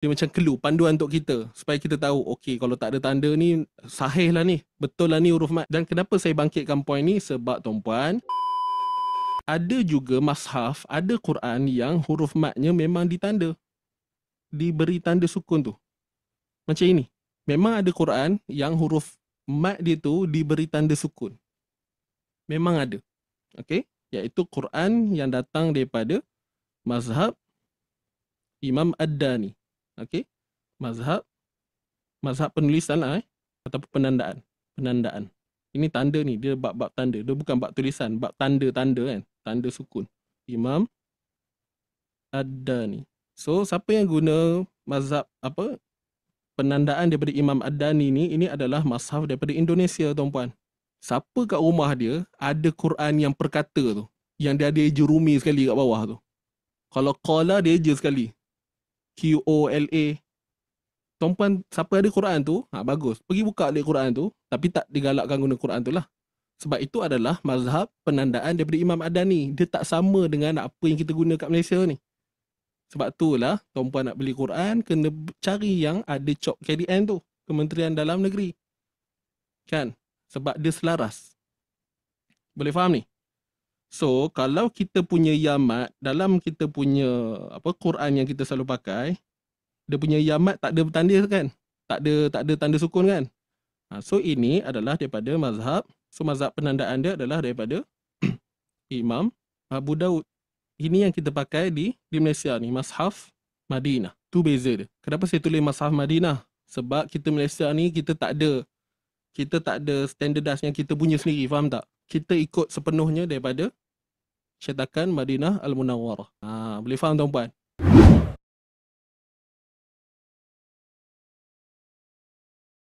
dia macam clue panduan untuk kita supaya kita tahu okey kalau tak ada tanda ni sahih lah ni betul lah ni huruf mat dan kenapa saya bangkitkan point ni sebab tuan-puan ada juga mashaf ada Quran yang huruf matnya memang ditanda diberi tanda sukun tu macam ini memang ada Quran yang huruf mat dia tu diberi tanda sukun memang ada okey iaitu Quran yang datang daripada mazhab Imam Ad-Dani okey mazhab mazhab penulisan lah eh ataupun penandaan penandaan ini tanda ni dia bab-bab tanda dia bukan bab tulisan bab tanda-tanda kan tanda sukun imam ada ni so siapa yang guna mazhab apa penandaan daripada imam adani ni ini adalah mazhab daripada Indonesia tuan-puan siapa kat rumah dia ada Quran yang perkata tu yang dia ada jerumi sekali kat bawah tu kalau qala dia je sekali Q-O-L-A Tuan-puan siapa ada Quran tu ha, Bagus Pergi buka lihat Quran tu Tapi tak digalakkan guna Quran tu lah Sebab itu adalah mazhab penandaan daripada Imam Adani Dia tak sama dengan apa yang kita guna kat Malaysia ni Sebab tu lah Tuan-puan nak beli Quran Kena cari yang ada cop KDN tu Kementerian Dalam Negeri Kan Sebab dia selaras Boleh faham ni? So kalau kita punya yamat dalam kita punya apa Quran yang kita selalu pakai, dia punya yamat tak ada tanda kan? Tak ada tak ada tanda sukun kan? Ha, so ini adalah daripada mazhab. So mazhab penandaan dia adalah daripada Imam Abu Daud. Ini yang kita pakai di di Malaysia ni, mazhab Madinah. Tu beza dia. Kenapa saya tulis mazhab Madinah? Sebab kita Malaysia ni kita tak ada kita tak ada standardas yang kita punya sendiri, faham tak? kita ikut sepenuhnya daripada cetakan Madinah Al-Munawwarah. Ha, boleh faham tuan-puan?